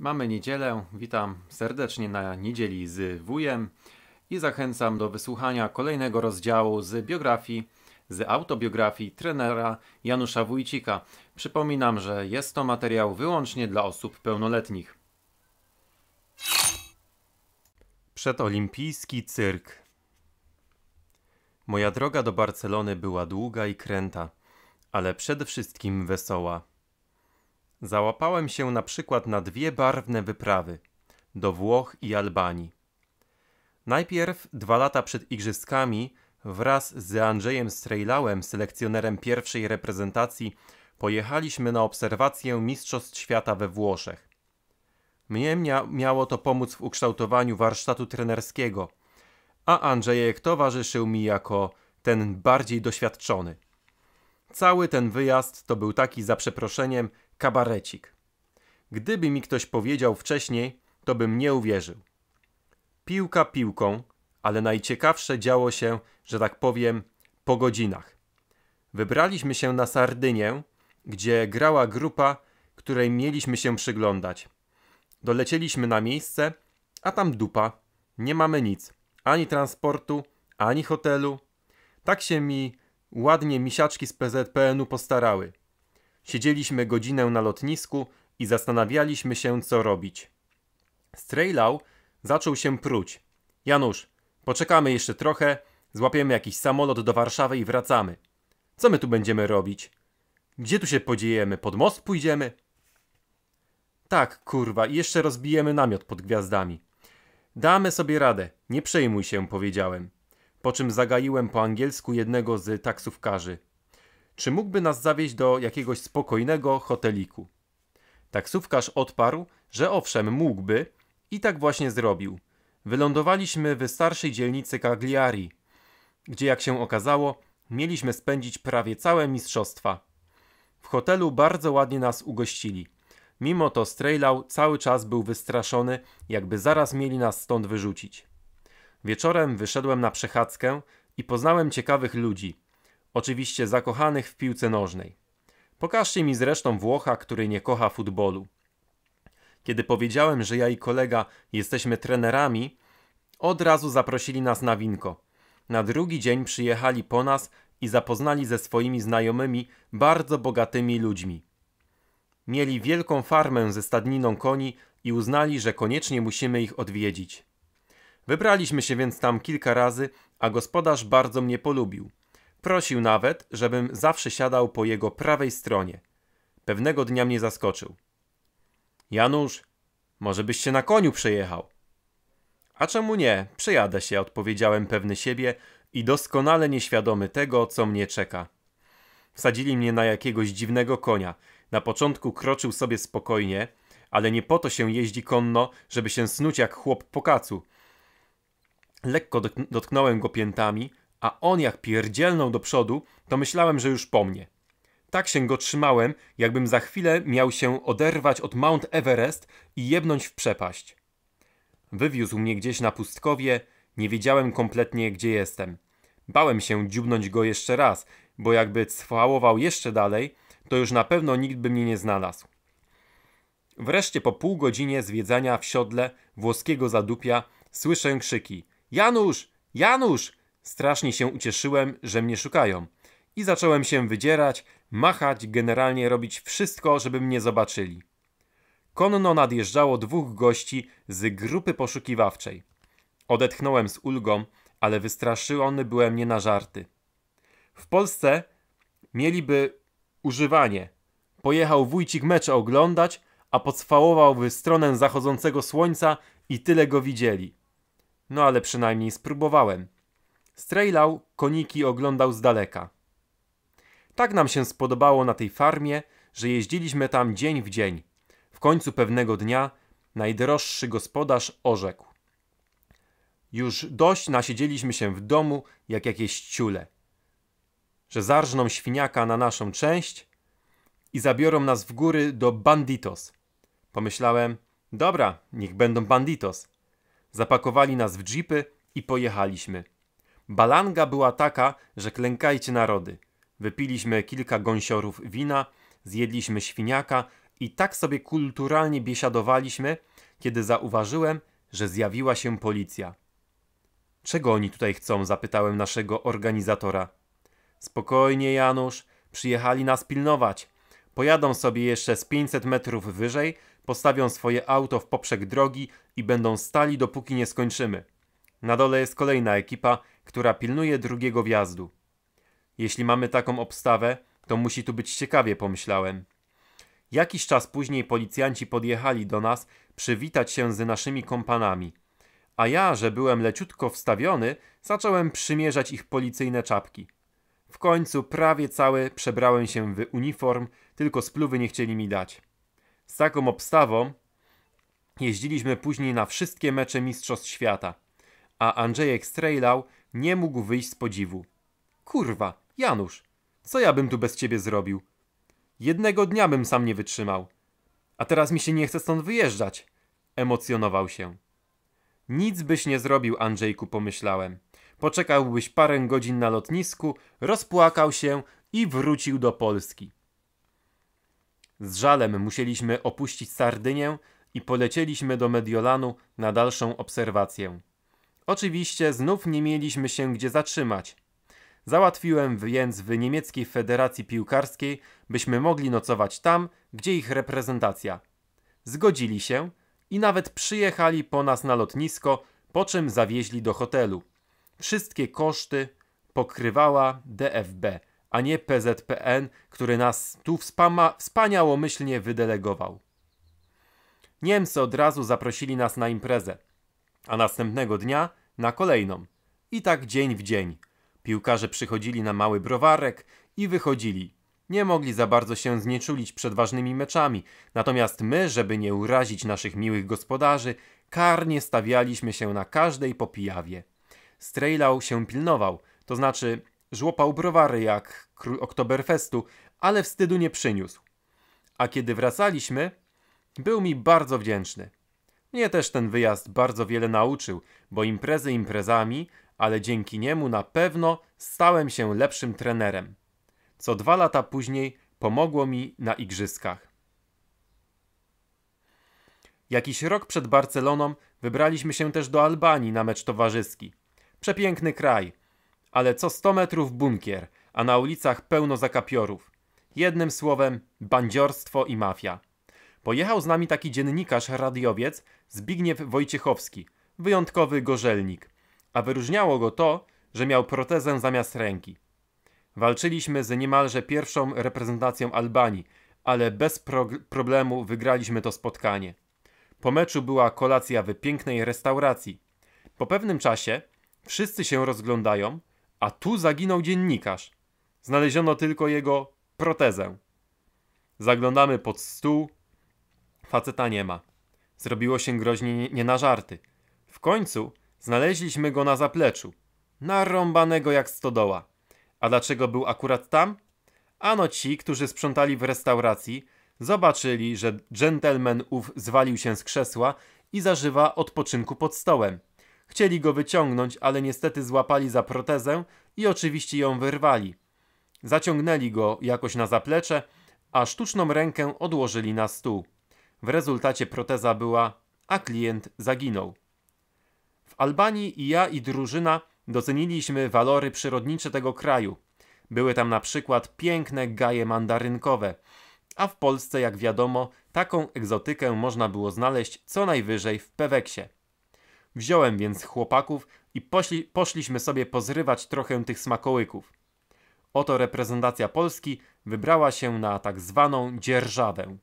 Mamy niedzielę, witam serdecznie na niedzieli z wujem i zachęcam do wysłuchania kolejnego rozdziału z biografii, z autobiografii trenera Janusza Wójcika. Przypominam, że jest to materiał wyłącznie dla osób pełnoletnich. Przedolimpijski cyrk Moja droga do Barcelony była długa i kręta, ale przede wszystkim wesoła. Załapałem się na przykład na dwie barwne wyprawy do Włoch i Albanii. Najpierw dwa lata przed igrzyskami wraz z Andrzejem Strejlałem, selekcjonerem pierwszej reprezentacji, pojechaliśmy na obserwację Mistrzostw Świata we Włoszech. Mnie mia miało to pomóc w ukształtowaniu warsztatu trenerskiego, a Andrzejek towarzyszył mi jako ten bardziej doświadczony. Cały ten wyjazd to był taki za przeproszeniem kabarecik. Gdyby mi ktoś powiedział wcześniej, to bym nie uwierzył. Piłka piłką, ale najciekawsze działo się, że tak powiem, po godzinach. Wybraliśmy się na Sardynię, gdzie grała grupa, której mieliśmy się przyglądać. Dolecieliśmy na miejsce, a tam dupa. Nie mamy nic. Ani transportu, ani hotelu. Tak się mi ładnie misiaczki z PZPN-u postarały. Siedzieliśmy godzinę na lotnisku i zastanawialiśmy się, co robić. Strejlał zaczął się pruć. Janusz, poczekamy jeszcze trochę, złapiemy jakiś samolot do Warszawy i wracamy. Co my tu będziemy robić? Gdzie tu się podziejemy? Pod most pójdziemy? Tak, kurwa, i jeszcze rozbijemy namiot pod gwiazdami. Damy sobie radę, nie przejmuj się, powiedziałem. Po czym zagaiłem po angielsku jednego z taksówkarzy czy mógłby nas zawieźć do jakiegoś spokojnego hoteliku. Taksówkarz odparł, że owszem, mógłby i tak właśnie zrobił. Wylądowaliśmy w starszej dzielnicy Cagliari, gdzie jak się okazało, mieliśmy spędzić prawie całe mistrzostwa. W hotelu bardzo ładnie nas ugościli. Mimo to Strejlał cały czas był wystraszony, jakby zaraz mieli nas stąd wyrzucić. Wieczorem wyszedłem na przechadzkę i poznałem ciekawych ludzi – Oczywiście zakochanych w piłce nożnej. Pokażcie mi zresztą Włocha, który nie kocha futbolu. Kiedy powiedziałem, że ja i kolega jesteśmy trenerami, od razu zaprosili nas na winko. Na drugi dzień przyjechali po nas i zapoznali ze swoimi znajomymi bardzo bogatymi ludźmi. Mieli wielką farmę ze stadniną koni i uznali, że koniecznie musimy ich odwiedzić. Wybraliśmy się więc tam kilka razy, a gospodarz bardzo mnie polubił. Prosił nawet, żebym zawsze siadał po jego prawej stronie. Pewnego dnia mnie zaskoczył. Janusz, może byś się na koniu przejechał? A czemu nie? Przejadę się, odpowiedziałem pewny siebie i doskonale nieświadomy tego, co mnie czeka. Wsadzili mnie na jakiegoś dziwnego konia. Na początku kroczył sobie spokojnie, ale nie po to się jeździ konno, żeby się snuć jak chłop po kacu. Lekko dotknąłem go piętami, a on jak pierdzielną do przodu, to myślałem, że już po mnie. Tak się go trzymałem, jakbym za chwilę miał się oderwać od Mount Everest i jebnąć w przepaść. Wywiózł mnie gdzieś na pustkowie, nie wiedziałem kompletnie, gdzie jestem. Bałem się dziubnąć go jeszcze raz, bo jakby cwałował jeszcze dalej, to już na pewno nikt by mnie nie znalazł. Wreszcie po pół godzinie zwiedzania w siodle włoskiego zadupia słyszę krzyki: Janusz! Janusz! Strasznie się ucieszyłem, że mnie szukają. I zacząłem się wydzierać, machać, generalnie robić wszystko, żeby mnie zobaczyli. Konno nadjeżdżało dwóch gości z grupy poszukiwawczej. Odetchnąłem z ulgą, ale wystraszony byłem nie na żarty. W Polsce mieliby używanie. Pojechał wujcik mecze oglądać, a pocwałowałby stronę zachodzącego słońca i tyle go widzieli. No ale przynajmniej spróbowałem. Strejlał, koniki oglądał z daleka. Tak nam się spodobało na tej farmie, że jeździliśmy tam dzień w dzień. W końcu pewnego dnia najdroższy gospodarz orzekł. Już dość nasiedzieliśmy się w domu jak jakieś ciule. Że zarżną świniaka na naszą część i zabiorą nas w góry do banditos. Pomyślałem, dobra, niech będą banditos. Zapakowali nas w jeepy i pojechaliśmy. Balanga była taka, że klękajcie narody. Wypiliśmy kilka gąsiorów wina, zjedliśmy świniaka i tak sobie kulturalnie biesiadowaliśmy, kiedy zauważyłem, że zjawiła się policja. Czego oni tutaj chcą? zapytałem naszego organizatora. Spokojnie, Janusz, przyjechali nas pilnować. Pojadą sobie jeszcze z 500 metrów wyżej, postawią swoje auto w poprzek drogi i będą stali, dopóki nie skończymy. Na dole jest kolejna ekipa, która pilnuje drugiego wjazdu. Jeśli mamy taką obstawę, to musi tu być ciekawie, pomyślałem. Jakiś czas później policjanci podjechali do nas przywitać się z naszymi kompanami, a ja, że byłem leciutko wstawiony, zacząłem przymierzać ich policyjne czapki. W końcu prawie cały przebrałem się w uniform, tylko spluwy nie chcieli mi dać. Z taką obstawą jeździliśmy później na wszystkie mecze Mistrzostw Świata, a Andrzejek strejlał nie mógł wyjść z podziwu. Kurwa, Janusz, co ja bym tu bez ciebie zrobił? Jednego dnia bym sam nie wytrzymał. A teraz mi się nie chce stąd wyjeżdżać. Emocjonował się. Nic byś nie zrobił, Andrzejku, pomyślałem. Poczekałbyś parę godzin na lotnisku, rozpłakał się i wrócił do Polski. Z żalem musieliśmy opuścić Sardynię i polecieliśmy do Mediolanu na dalszą obserwację. Oczywiście znów nie mieliśmy się gdzie zatrzymać. Załatwiłem więc w niemieckiej federacji piłkarskiej, byśmy mogli nocować tam, gdzie ich reprezentacja. Zgodzili się i nawet przyjechali po nas na lotnisko, po czym zawieźli do hotelu. Wszystkie koszty pokrywała DFB, a nie PZPN, który nas tu wspama- wspaniałomyślnie wydelegował. Niemcy od razu zaprosili nas na imprezę, a następnego dnia na kolejną. I tak dzień w dzień. Piłkarze przychodzili na mały browarek i wychodzili. Nie mogli za bardzo się znieczulić przed ważnymi meczami, natomiast my, żeby nie urazić naszych miłych gospodarzy, karnie stawialiśmy się na każdej popijawie. Strejlał się pilnował, to znaczy żłopał browary jak król Oktoberfestu, ale wstydu nie przyniósł. A kiedy wracaliśmy, był mi bardzo wdzięczny. Mnie też ten wyjazd bardzo wiele nauczył, bo imprezy imprezami, ale dzięki niemu na pewno stałem się lepszym trenerem. Co dwa lata później pomogło mi na igrzyskach. Jakiś rok przed Barceloną wybraliśmy się też do Albanii na mecz towarzyski. Przepiękny kraj, ale co 100 metrów bunkier, a na ulicach pełno zakapiorów. Jednym słowem, bandziorstwo i mafia. Pojechał z nami taki dziennikarz radiowiec Zbigniew Wojciechowski, wyjątkowy gorzelnik, a wyróżniało go to, że miał protezę zamiast ręki. Walczyliśmy z niemalże pierwszą reprezentacją Albanii, ale bez problemu wygraliśmy to spotkanie. Po meczu była kolacja w pięknej restauracji. Po pewnym czasie wszyscy się rozglądają, a tu zaginął dziennikarz. Znaleziono tylko jego protezę. Zaglądamy pod stół, faceta nie ma. Zrobiło się groźnie nie na żarty. W końcu znaleźliśmy go na zapleczu, narąbanego jak stodoła. A dlaczego był akurat tam? Ano ci, którzy sprzątali w restauracji, zobaczyli, że dżentelmen ów zwalił się z krzesła i zażywa odpoczynku pod stołem. Chcieli go wyciągnąć, ale niestety złapali za protezę i oczywiście ją wyrwali. Zaciągnęli go jakoś na zaplecze, a sztuczną rękę odłożyli na stół. W rezultacie proteza była, a klient zaginął. W Albanii i ja i drużyna doceniliśmy walory przyrodnicze tego kraju. Były tam na przykład piękne gaje mandarynkowe, a w Polsce, jak wiadomo, taką egzotykę można było znaleźć co najwyżej w Peweksie. Wziąłem więc chłopaków i poszli, poszliśmy sobie pozrywać trochę tych smakołyków. Oto reprezentacja Polski wybrała się na tak zwaną dzierżawę.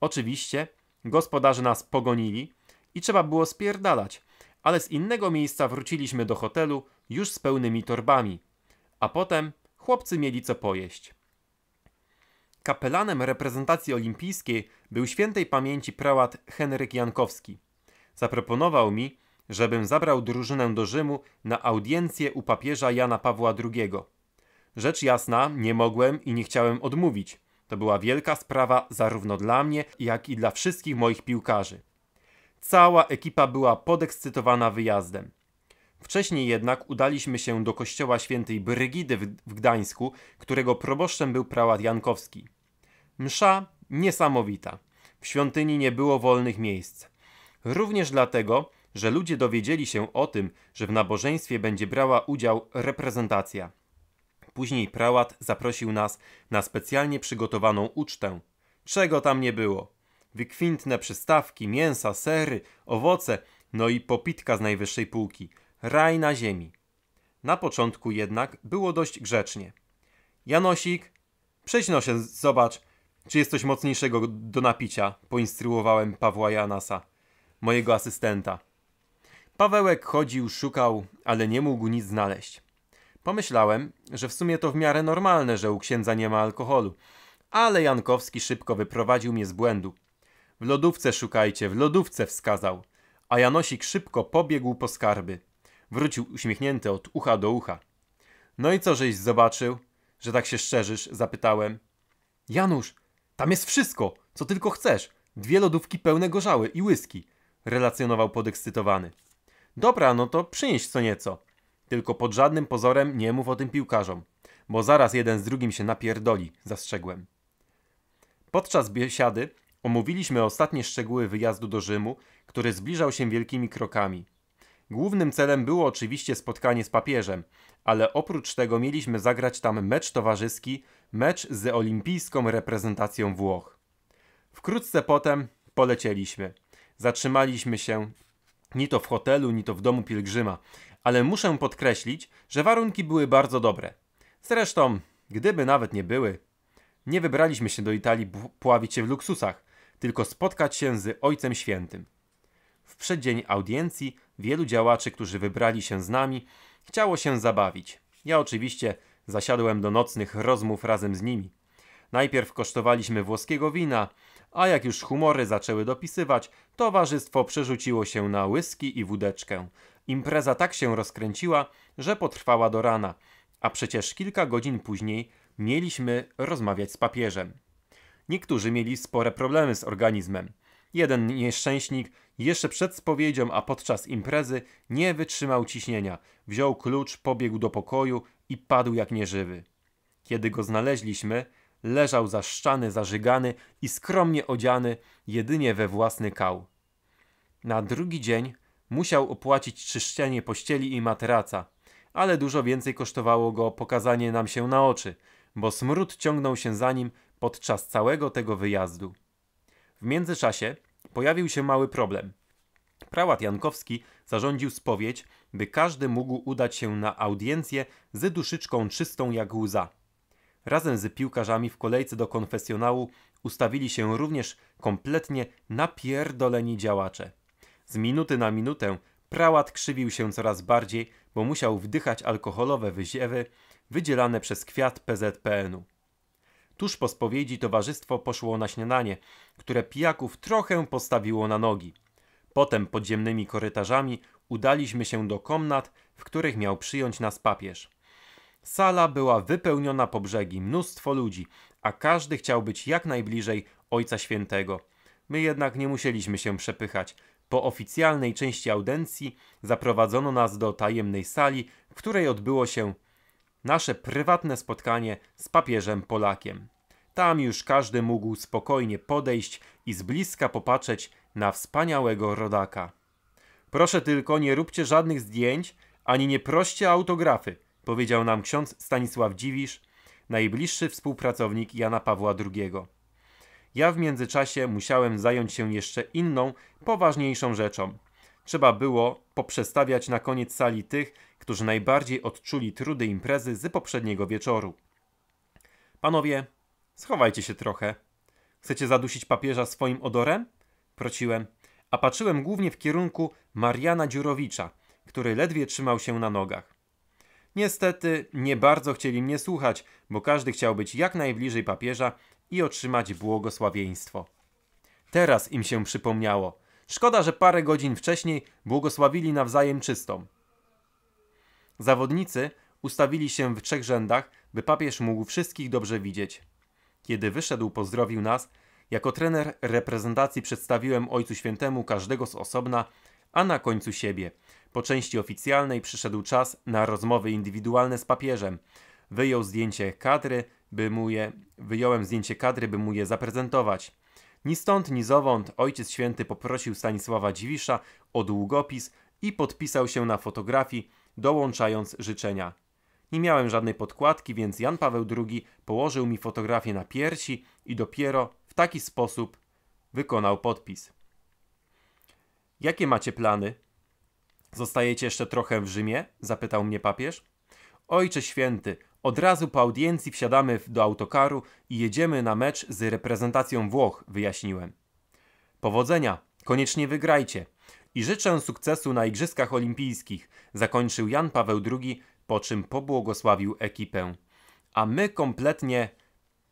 Oczywiście gospodarze nas pogonili i trzeba było spierdalać, ale z innego miejsca wróciliśmy do hotelu już z pełnymi torbami. A potem chłopcy mieli co pojeść. Kapelanem reprezentacji olimpijskiej był świętej pamięci prałat Henryk Jankowski. Zaproponował mi, żebym zabrał drużynę do Rzymu na audiencję u papieża Jana Pawła II. Rzecz jasna, nie mogłem i nie chciałem odmówić. To była wielka sprawa zarówno dla mnie, jak i dla wszystkich moich piłkarzy. Cała ekipa była podekscytowana wyjazdem. Wcześniej jednak udaliśmy się do kościoła świętej Brygidy w Gdańsku, którego proboszczem był prałat Jankowski. Msza niesamowita. W świątyni nie było wolnych miejsc. Również dlatego, że ludzie dowiedzieli się o tym, że w nabożeństwie będzie brała udział reprezentacja. Później prałat zaprosił nas na specjalnie przygotowaną ucztę. Czego tam nie było? Wykwintne przystawki, mięsa, sery, owoce, no i popitka z najwyższej półki. Raj na ziemi. Na początku jednak było dość grzecznie. Janosik, przyjdź się, zobacz, czy jest coś mocniejszego do napicia, poinstruowałem Pawła Janasa, mojego asystenta. Pawełek chodził, szukał, ale nie mógł nic znaleźć. Pomyślałem, że w sumie to w miarę normalne, że u księdza nie ma alkoholu. Ale Jankowski szybko wyprowadził mnie z błędu. W lodówce szukajcie, w lodówce wskazał. A Janosik szybko pobiegł po skarby. Wrócił uśmiechnięty od ucha do ucha. No i co żeś zobaczył? Że tak się szczerzysz? Zapytałem. Janusz, tam jest wszystko, co tylko chcesz. Dwie lodówki pełne gorzały i łyski. Relacjonował podekscytowany. Dobra, no to przynieś co nieco. Tylko pod żadnym pozorem nie mów o tym piłkarzom, bo zaraz jeden z drugim się napierdoli, zastrzegłem. Podczas biesiady omówiliśmy ostatnie szczegóły wyjazdu do Rzymu, który zbliżał się wielkimi krokami. Głównym celem było oczywiście spotkanie z papieżem, ale oprócz tego mieliśmy zagrać tam mecz towarzyski, mecz z olimpijską reprezentacją Włoch. Wkrótce potem polecieliśmy. Zatrzymaliśmy się ni to w hotelu, ni to w domu pielgrzyma, ale muszę podkreślić, że warunki były bardzo dobre. Zresztą, gdyby nawet nie były, nie wybraliśmy się do Italii pławić się w luksusach, tylko spotkać się z Ojcem Świętym. W przeddzień audiencji wielu działaczy, którzy wybrali się z nami, chciało się zabawić. Ja oczywiście zasiadłem do nocnych rozmów razem z nimi. Najpierw kosztowaliśmy włoskiego wina, a jak już humory zaczęły dopisywać, towarzystwo przerzuciło się na łyski i wódeczkę, Impreza tak się rozkręciła, że potrwała do rana, a przecież kilka godzin później mieliśmy rozmawiać z papieżem. Niektórzy mieli spore problemy z organizmem. Jeden nieszczęśnik jeszcze przed spowiedzią, a podczas imprezy nie wytrzymał ciśnienia. Wziął klucz, pobiegł do pokoju i padł jak nieżywy. Kiedy go znaleźliśmy, leżał zaszczany, zażygany i skromnie odziany jedynie we własny kał. Na drugi dzień Musiał opłacić czyszczenie pościeli i materaca, ale dużo więcej kosztowało go pokazanie nam się na oczy, bo smród ciągnął się za nim podczas całego tego wyjazdu. W międzyczasie pojawił się mały problem. Prałat Jankowski zarządził spowiedź, by każdy mógł udać się na audiencję z duszyczką czystą jak łza. Razem z piłkarzami w kolejce do konfesjonału ustawili się również kompletnie napierdoleni działacze. Z minuty na minutę prałat krzywił się coraz bardziej, bo musiał wdychać alkoholowe wyziewy wydzielane przez kwiat PZPN-u. Tuż po spowiedzi towarzystwo poszło na śniadanie, które pijaków trochę postawiło na nogi. Potem podziemnymi korytarzami udaliśmy się do komnat, w których miał przyjąć nas papież. Sala była wypełniona po brzegi, mnóstwo ludzi, a każdy chciał być jak najbliżej Ojca Świętego. My jednak nie musieliśmy się przepychać, po oficjalnej części audencji zaprowadzono nas do tajemnej sali, w której odbyło się nasze prywatne spotkanie z papieżem Polakiem. Tam już każdy mógł spokojnie podejść i z bliska popatrzeć na wspaniałego rodaka. Proszę tylko nie róbcie żadnych zdjęć, ani nie proście autografy, powiedział nam ksiądz Stanisław Dziwisz, najbliższy współpracownik Jana Pawła II. Ja w międzyczasie musiałem zająć się jeszcze inną, poważniejszą rzeczą. Trzeba było poprzestawiać na koniec sali tych, którzy najbardziej odczuli trudy imprezy z poprzedniego wieczoru. Panowie, schowajcie się trochę. Chcecie zadusić papieża swoim odorem? Prosiłem, a patrzyłem głównie w kierunku Mariana Dziurowicza, który ledwie trzymał się na nogach. Niestety nie bardzo chcieli mnie słuchać, bo każdy chciał być jak najbliżej papieża, i otrzymać błogosławieństwo. Teraz im się przypomniało. Szkoda, że parę godzin wcześniej błogosławili nawzajem czystą. Zawodnicy ustawili się w trzech rzędach, by papież mógł wszystkich dobrze widzieć. Kiedy wyszedł, pozdrowił nas. Jako trener reprezentacji przedstawiłem Ojcu Świętemu każdego z osobna, a na końcu siebie. Po części oficjalnej przyszedł czas na rozmowy indywidualne z papieżem. Wyjął zdjęcie kadry by mu je, wyjąłem zdjęcie kadry, by mu je zaprezentować. Ni stąd, ni zowąd Ojciec Święty poprosił Stanisława Dziwisza o długopis i podpisał się na fotografii, dołączając życzenia. Nie miałem żadnej podkładki, więc Jan Paweł II położył mi fotografię na piersi i dopiero w taki sposób wykonał podpis. Jakie macie plany? Zostajecie jeszcze trochę w Rzymie? zapytał mnie papież. Ojcze święty, od razu po audiencji wsiadamy do autokaru i jedziemy na mecz z reprezentacją Włoch, wyjaśniłem. Powodzenia, koniecznie wygrajcie. I życzę sukcesu na Igrzyskach Olimpijskich, zakończył Jan Paweł II, po czym pobłogosławił ekipę. A my kompletnie,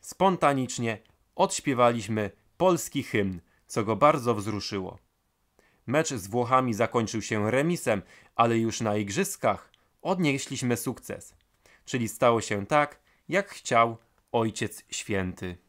spontanicznie odśpiewaliśmy polski hymn, co go bardzo wzruszyło. Mecz z Włochami zakończył się remisem, ale już na Igrzyskach odnieśliśmy sukces czyli stało się tak, jak chciał Ojciec Święty.